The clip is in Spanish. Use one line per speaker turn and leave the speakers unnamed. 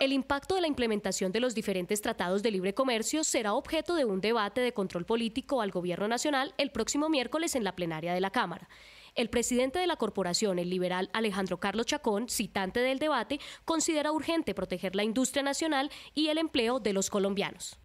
El impacto de la implementación de los diferentes tratados de libre comercio será objeto de un debate de control político al Gobierno Nacional el próximo miércoles en la plenaria de la Cámara. El presidente de la corporación, el liberal Alejandro Carlos Chacón, citante del debate, considera urgente proteger la industria nacional y el empleo de los colombianos.